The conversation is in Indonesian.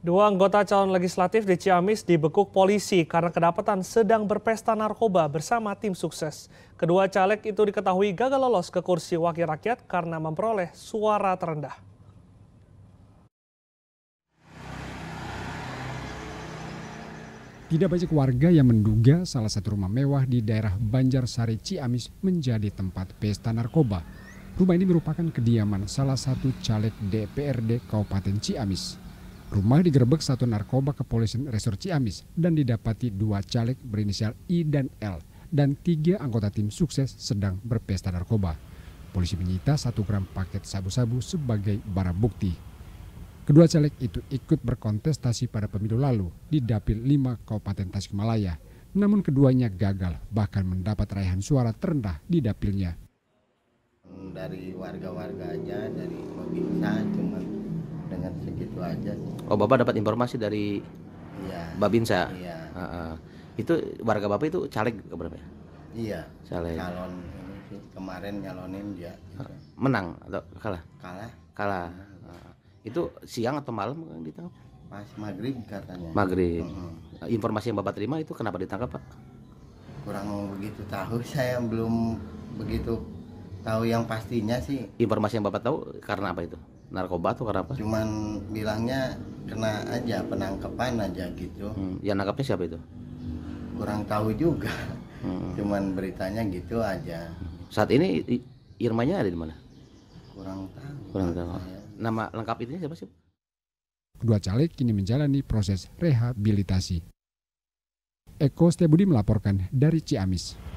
Dua anggota calon legislatif di Ciamis dibekuk polisi karena kedapatan sedang berpesta narkoba bersama tim sukses. Kedua caleg itu diketahui gagal lolos ke kursi wakil rakyat karena memperoleh suara terendah. Tidak banyak warga yang menduga salah satu rumah mewah di daerah Banjarsari Ciamis menjadi tempat pesta narkoba. Rumah ini merupakan kediaman salah satu caleg DPRD Kabupaten Ciamis. Rumah digerebek satu narkoba kepolisian Resor Ciamis dan didapati dua caleg berinisial I dan L dan tiga anggota tim sukses sedang berpesta narkoba. Polisi menyita satu gram paket sabu-sabu sebagai barang bukti. Kedua caleg itu ikut berkontestasi pada pemilu lalu di Dapil 5 Kabupaten Tasikmalaya. Namun keduanya gagal bahkan mendapat raihan suara terendah di dapilnya. Dari warga-warganya dan kan segitu aja oh bapak dapat informasi dari ya. babinsa ya. Uh, uh. itu warga bapak itu caleg berapa ya iya caleg calon kemarin nyalonin dia gitu. menang atau kalah kalah kalah uh, itu siang atau malam yang ditangkap pas maghrib katanya maghrib mm -hmm. informasi yang bapak terima itu kenapa ditangkap pak kurang begitu tahu saya belum begitu tahu yang pastinya sih informasi yang bapak tahu karena apa itu narkoba tuh karena apa? Cuman bilangnya kena aja penangkapan aja gitu. Hmm. Yang nangkapnya siapa itu? Kurang tahu juga. Hmm. Cuman beritanya gitu aja. Saat ini Irmanya ada di mana? Kurang tahu. Kurang tahu. Saya. Nama lengkap itu siapa sih? Kedua caleg kini menjalani proses rehabilitasi. Eko Stebudi melaporkan dari Ciamis.